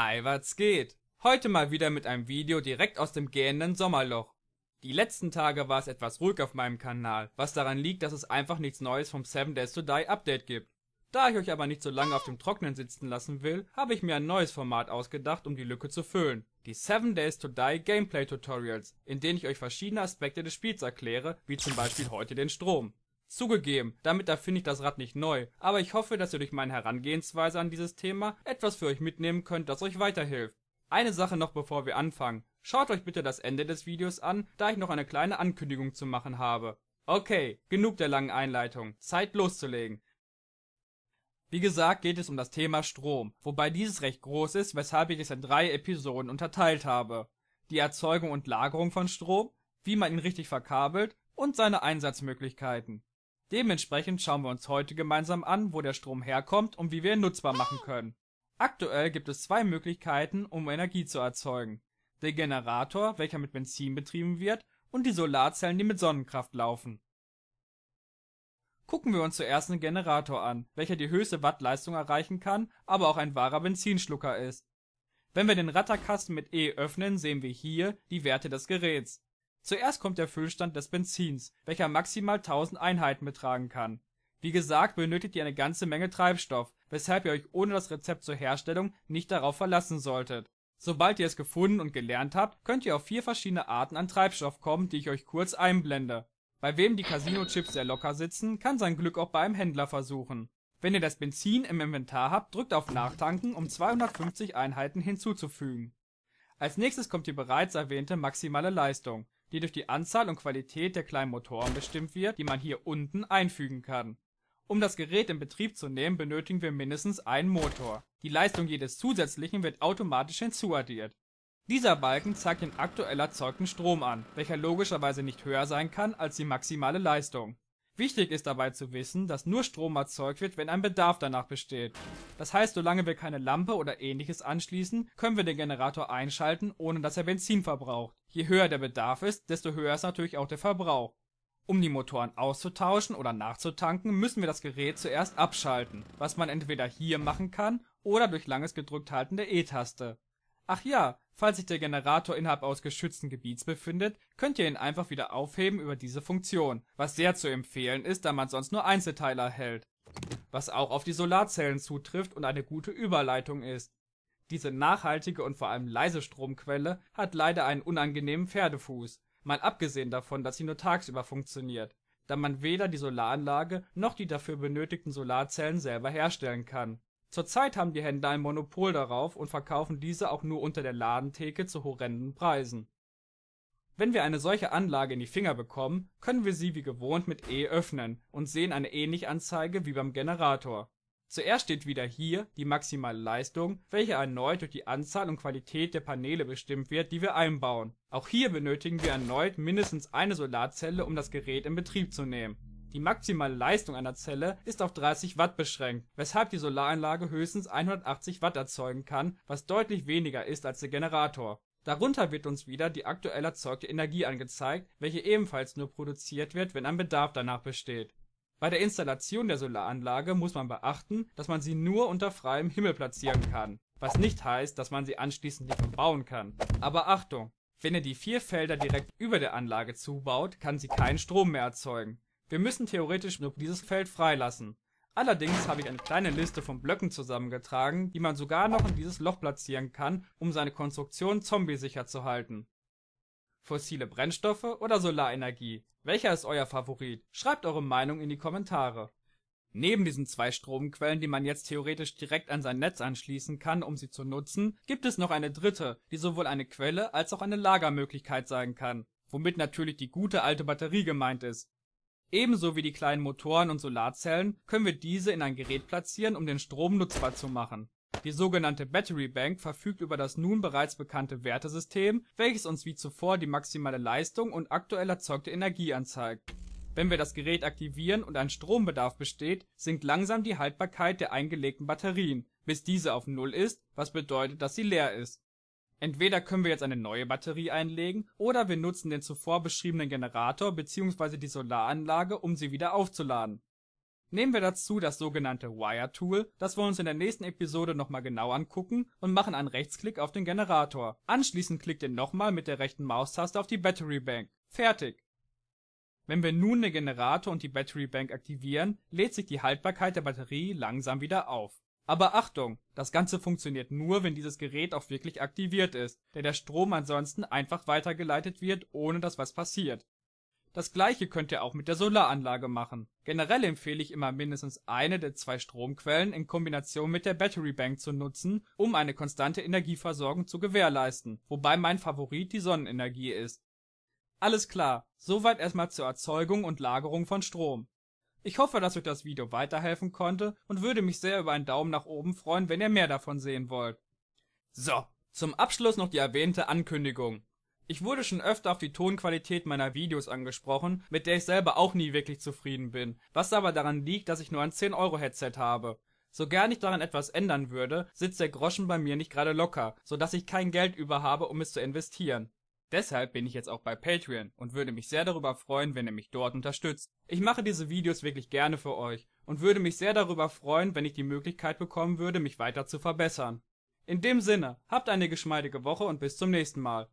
Ei, was geht? Heute mal wieder mit einem Video direkt aus dem gähnenden Sommerloch. Die letzten Tage war es etwas ruhig auf meinem Kanal, was daran liegt, dass es einfach nichts Neues vom 7 Days to Die Update gibt. Da ich euch aber nicht so lange auf dem Trocknen sitzen lassen will, habe ich mir ein neues Format ausgedacht, um die Lücke zu füllen. Die 7 Days to Die Gameplay Tutorials, in denen ich euch verschiedene Aspekte des Spiels erkläre, wie zum Beispiel heute den Strom. Zugegeben, damit erfinde ich das Rad nicht neu, aber ich hoffe, dass ihr durch meine Herangehensweise an dieses Thema etwas für euch mitnehmen könnt, das euch weiterhilft. Eine Sache noch bevor wir anfangen. Schaut euch bitte das Ende des Videos an, da ich noch eine kleine Ankündigung zu machen habe. Okay, genug der langen Einleitung. Zeit loszulegen. Wie gesagt geht es um das Thema Strom, wobei dieses recht groß ist, weshalb ich es in drei Episoden unterteilt habe. Die Erzeugung und Lagerung von Strom, wie man ihn richtig verkabelt und seine Einsatzmöglichkeiten. Dementsprechend schauen wir uns heute gemeinsam an, wo der Strom herkommt und wie wir ihn nutzbar machen können. Aktuell gibt es zwei Möglichkeiten, um Energie zu erzeugen: den Generator, welcher mit Benzin betrieben wird, und die Solarzellen, die mit Sonnenkraft laufen. Gucken wir uns zuerst den Generator an, welcher die höchste Wattleistung erreichen kann, aber auch ein wahrer Benzinschlucker ist. Wenn wir den Ratterkasten mit E öffnen, sehen wir hier die Werte des Geräts Zuerst kommt der Füllstand des Benzins, welcher maximal 1000 Einheiten betragen kann. Wie gesagt benötigt ihr eine ganze Menge Treibstoff, weshalb ihr euch ohne das Rezept zur Herstellung nicht darauf verlassen solltet. Sobald ihr es gefunden und gelernt habt, könnt ihr auf vier verschiedene Arten an Treibstoff kommen, die ich euch kurz einblende. Bei wem die Casino-Chips sehr locker sitzen, kann sein Glück auch bei einem Händler versuchen. Wenn ihr das Benzin im Inventar habt, drückt auf Nachtanken, um 250 Einheiten hinzuzufügen. Als nächstes kommt die bereits erwähnte maximale Leistung die durch die Anzahl und Qualität der kleinen Motoren bestimmt wird, die man hier unten einfügen kann. Um das Gerät in Betrieb zu nehmen, benötigen wir mindestens einen Motor. Die Leistung jedes zusätzlichen wird automatisch hinzuaddiert. Dieser Balken zeigt den aktuell erzeugten Strom an, welcher logischerweise nicht höher sein kann als die maximale Leistung Wichtig ist dabei zu wissen, dass nur Strom erzeugt wird, wenn ein Bedarf danach besteht. Das heißt, solange wir keine Lampe oder ähnliches anschließen, können wir den Generator einschalten, ohne dass er Benzin verbraucht. Je höher der Bedarf ist, desto höher ist natürlich auch der Verbrauch. Um die Motoren auszutauschen oder nachzutanken, müssen wir das Gerät zuerst abschalten, was man entweder hier machen kann oder durch langes gedrückt halten der E-Taste Ach ja, falls sich der Generator innerhalb eures geschützten Gebiets befindet, könnt ihr ihn einfach wieder aufheben über diese Funktion, was sehr zu empfehlen ist, da man sonst nur Einzelteile erhält. Was auch auf die Solarzellen zutrifft und eine gute Überleitung ist. Diese nachhaltige und vor allem leise Stromquelle hat leider einen unangenehmen Pferdefuß, mal abgesehen davon, dass sie nur tagsüber funktioniert, da man weder die Solaranlage noch die dafür benötigten Solarzellen selber herstellen kann. Zurzeit haben die Händler ein Monopol darauf und verkaufen diese auch nur unter der Ladentheke zu horrenden Preisen. Wenn wir eine solche Anlage in die Finger bekommen, können wir sie wie gewohnt mit E öffnen und sehen eine ähnliche Anzeige wie beim Generator. Zuerst steht wieder hier die maximale Leistung, welche erneut durch die Anzahl und Qualität der Paneele bestimmt wird, die wir einbauen. Auch hier benötigen wir erneut mindestens eine Solarzelle, um das Gerät in Betrieb zu nehmen die maximale Leistung einer Zelle ist auf 30 Watt beschränkt, weshalb die Solaranlage höchstens 180 Watt erzeugen kann, was deutlich weniger ist als der Generator. Darunter wird uns wieder die aktuell erzeugte Energie angezeigt, welche ebenfalls nur produziert wird, wenn ein Bedarf danach besteht. Bei der Installation der Solaranlage muss man beachten, dass man sie nur unter freiem Himmel platzieren kann, was nicht heißt, dass man sie anschließend nicht verbauen kann. Aber Achtung! Wenn ihr die vier Felder direkt über der Anlage zubaut, kann sie keinen Strom mehr erzeugen. Wir müssen theoretisch nur dieses Feld freilassen. Allerdings habe ich eine kleine Liste von Blöcken zusammengetragen, die man sogar noch in dieses Loch platzieren kann, um seine Konstruktion zombiesicher zu halten. Fossile Brennstoffe oder Solarenergie? Welcher ist euer Favorit? Schreibt eure Meinung in die Kommentare. Neben diesen zwei Stromquellen, die man jetzt theoretisch direkt an sein Netz anschließen kann, um sie zu nutzen, gibt es noch eine dritte, die sowohl eine Quelle als auch eine Lagermöglichkeit sein kann, womit natürlich die gute alte Batterie gemeint ist, Ebenso wie die kleinen Motoren und Solarzellen können wir diese in ein Gerät platzieren, um den Strom nutzbar zu machen. Die sogenannte Battery Bank verfügt über das nun bereits bekannte Wertesystem, welches uns wie zuvor die maximale Leistung und aktuell erzeugte Energie anzeigt. Wenn wir das Gerät aktivieren und ein Strombedarf besteht, sinkt langsam die Haltbarkeit der eingelegten Batterien, bis diese auf Null ist, was bedeutet, dass sie leer ist Entweder können wir jetzt eine neue Batterie einlegen oder wir nutzen den zuvor beschriebenen Generator bzw. die Solaranlage, um sie wieder aufzuladen. Nehmen wir dazu das sogenannte Wire Tool, das wir uns in der nächsten Episode nochmal genau angucken und machen einen Rechtsklick auf den Generator. Anschließend klickt ihr nochmal mit der rechten Maustaste auf die Battery Bank. Fertig! Wenn wir nun den Generator und die Battery Bank aktivieren, lädt sich die Haltbarkeit der Batterie langsam wieder auf aber Achtung, das Ganze funktioniert nur, wenn dieses Gerät auch wirklich aktiviert ist, da der Strom ansonsten einfach weitergeleitet wird, ohne dass was passiert. Das gleiche könnt ihr auch mit der Solaranlage machen. Generell empfehle ich immer mindestens eine der zwei Stromquellen in Kombination mit der Battery Bank zu nutzen, um eine konstante Energieversorgung zu gewährleisten, wobei mein Favorit die Sonnenenergie ist. Alles klar, soweit erstmal zur Erzeugung und Lagerung von Strom ich hoffe, dass euch das Video weiterhelfen konnte und würde mich sehr über einen Daumen nach oben freuen, wenn ihr mehr davon sehen wollt. So, zum Abschluss noch die erwähnte Ankündigung. Ich wurde schon öfter auf die Tonqualität meiner Videos angesprochen, mit der ich selber auch nie wirklich zufrieden bin, was aber daran liegt, dass ich nur ein 10-Euro-Headset habe. So gern ich daran etwas ändern würde, sitzt der Groschen bei mir nicht gerade locker, so dass ich kein Geld über habe, um es zu investieren. Deshalb bin ich jetzt auch bei Patreon und würde mich sehr darüber freuen, wenn ihr mich dort unterstützt. Ich mache diese Videos wirklich gerne für euch und würde mich sehr darüber freuen, wenn ich die Möglichkeit bekommen würde, mich weiter zu verbessern. In dem Sinne, habt eine geschmeidige Woche und bis zum nächsten Mal.